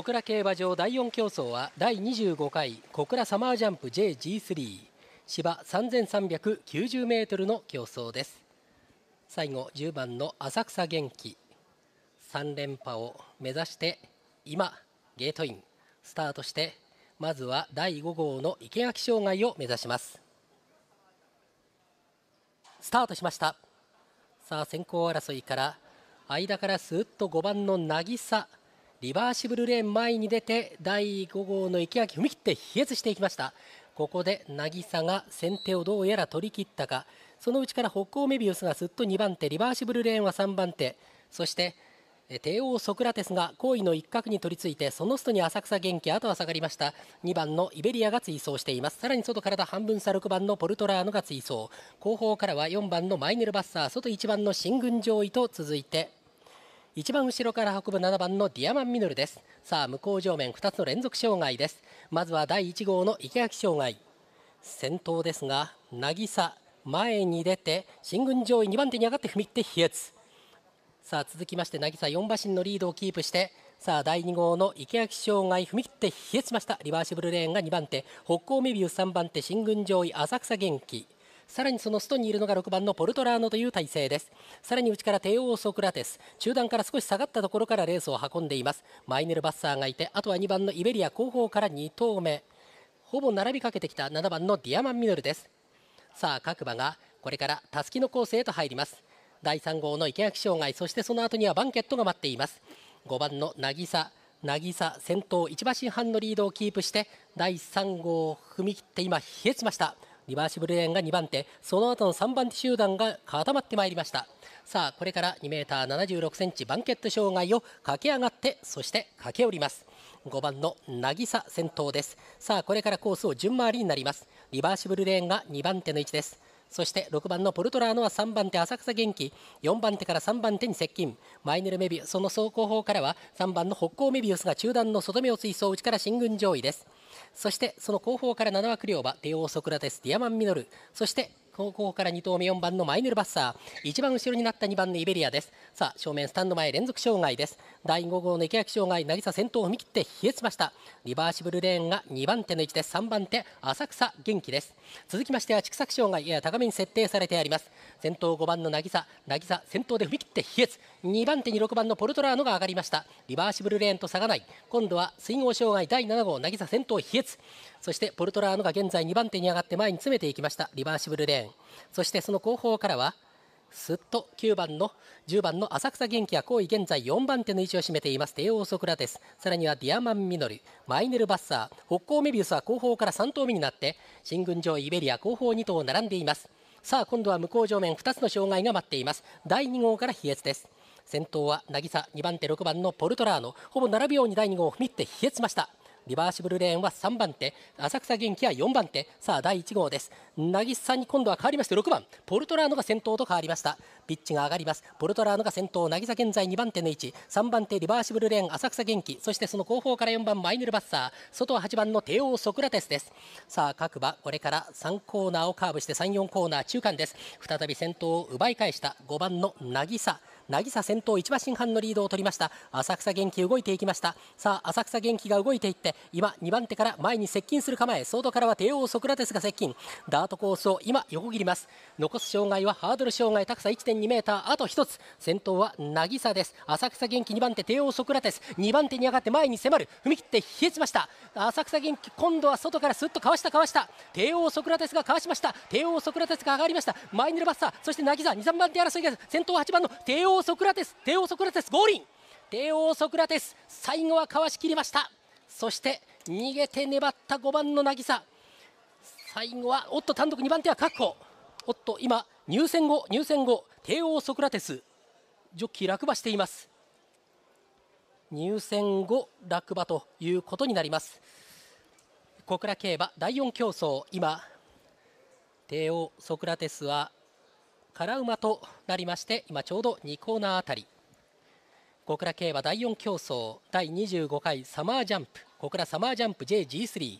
小倉競馬場第4競争は第25回小倉サマージャンプ JG3 芝 3390m の競争です最後10番の浅草元気3連覇を目指して今ゲートインスタートしてまずは第5号の池垣障害を目指しますスタートしましたさあ先行争いから間からスーッと5番の渚リバーシブルレーン前に出て第5号の池脇踏み切ってえ越していきましたここで渚が先手をどうやら取り切ったかそのうちから北欧メビウスがすっと2番手リバーシブルレーンは3番手そして帝王ソクラテスが好位の一角に取り付いてその外に浅草元気あとは下がりました2番のイベリアが追走していますさらに外体半分差6番のポルトラーノが追走後方からは4番のマイネルバッサー外1番の新軍上位と続いて一番後ろから運ぶ7番のディアマンミノルですさあ向こう上面2つの連続障害ですまずは第1号の池垣障害先頭ですが渚前に出て進軍上位2番手に上がって踏み切って飛越さあ続きまして渚4馬身のリードをキープしてさあ第2号の池脇障害踏み切って冷えしましたリバーシブルレーンが2番手北港メビウス3番手進軍上位浅草元気さらにそのストにいるのが6番のポルトラーノという体勢ですさらに内から帝王ソクラテス中段から少し下がったところからレースを運んでいますマイネルバッサーがいてあとは2番のイベリア後方から2頭目ほぼ並びかけてきた7番のディアマンミノルですさあ各馬がこれからたすきのコースへと入ります第3号の池脇障害そしてその後にはバンケットが待っています5番の渚渚先頭1馬身半のリードをキープして第3号を踏み切って今冷えつましたリバーシブルレーンが2番手その後の3番手集団が固まってまいりましたさあこれから 2m76cm バンケット障害を駆け上がってそして駆け下ります5番の渚先頭ですさあこれからコースを順回りになりますリバーシブルレーンが2番手の位置ですそして6番のポルトラーノは3番手浅草元気4番手から3番手に接近マイネルメビウその走行方からは3番の北港メビウスが中段の外目を追走内から進軍上位ですそしてその後方から7枠両馬帝王ソクラテスディアマンミノルそして後方から2投目4番のマイネルバッサー一番後ろになった2番のイベリアですさあ正面スタンド前連続障害です第5号の池脇障害渚先頭を踏み切って冷えしましたリバーシブルレーンが2番手の位置です3番手浅草元気です続きましては畜作障害やや高めに設定されてあります先頭5番の渚渚先頭で踏み切って冷えず2番手に6番のポルトラーノが上がりましたリバーシブルレーンと差がない今度は水郷障害第7号渚先頭冷えずそしてポルトラーノが現在2番手に上がって前に詰めていきましたリバーシブルレーンーンそしてその後方からはすっと9番の10番の浅草元気は後位現在4番手の位置を占めています帝王ソクラテスさらにはディアマンミノルマイネルバッサー北高メビウスは後方から3頭目になって新軍上イベリア後方2頭並んでいますさあ今度は向こう上面2つの障害が待っています第2号から比叡です先頭は渚2番手6番のポルトラーノほぼ並ぶように第2号を踏みって冷えつましたリバーシブルレーンは3番手浅草元気は4番手さあ第1号です渚に今度は変わりまして6番ポルトラーノが先頭と変わりましたピッチが上がりますポルトラーノが先頭渚現在2番手の位置3番手リバーシブルレーン浅草元気そしてその後方から4番マイネルバッサー外は8番の帝王ソクラテスですさあ各馬これから3コーナーをカーブして34コーナー中間です再び先頭を奪い返した5番の渚渚先頭1馬身半のリードを取りました浅草元気動いていきましたさあ浅草元気が動いていってて今2番手から前に接近する構え外からは帝王ソクラテスが接近ダートコースを今横切ります残す障害はハードル障害高さ 1.2m あと1つ先頭は渚です浅草元気2番手帝王ソクラテス2番手に上がって前に迫る踏み切って冷えちました浅草元気今度は外からすっとかわしたかわした帝王ソクラテスがかわしました帝王ソクラテスが上がりました前にルバッサそして渚23番手争いです先頭8番の帝王ソクラテス帝王ソクラテスゴーン帝王ソクラテス最後はかわしきりましたそして逃げて粘った5番の渚最後はおっと単独2番手は確保おっと今入選後入選後帝王ソクラテスジョッキー落馬しています入選後落馬ということになります小倉競馬第4競争今帝王ソクラテスは空馬となりまして今ちょうど2コーナーあたり小倉競馬第4競争第25回サマージャンプ小倉サマージャンプ JG3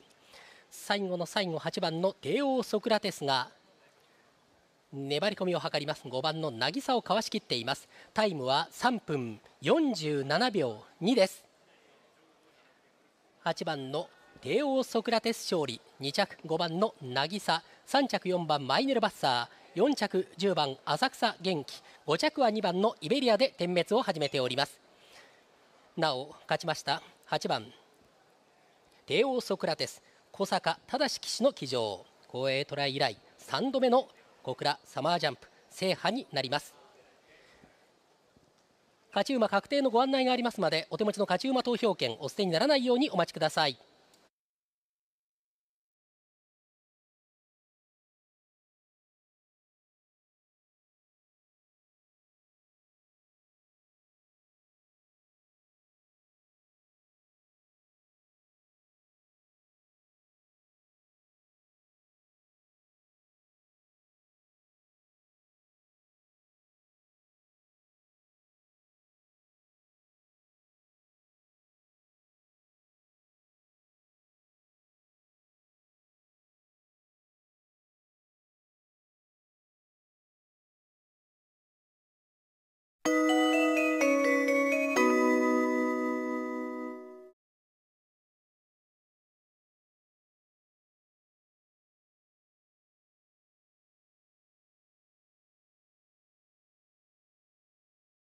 最後の最後8番の帝王ソクラテスが粘り込みを図ります5番の渚をかわしきっていますタイムは3分47秒2です8番の帝王ソクラテス勝利2着5番の渚3着4番マイネルバッサー4着10番浅草元気5着は2番のイベリアで点滅を始めておりますなお勝ちました8番帝王ソクラテス小坂正騎士の騎乗公営トライ以来3度目の小倉サマージャンプ制覇になります勝ち馬確定のご案内がありますのでお手持ちの勝ち馬投票券お捨てにならないようにお待ちください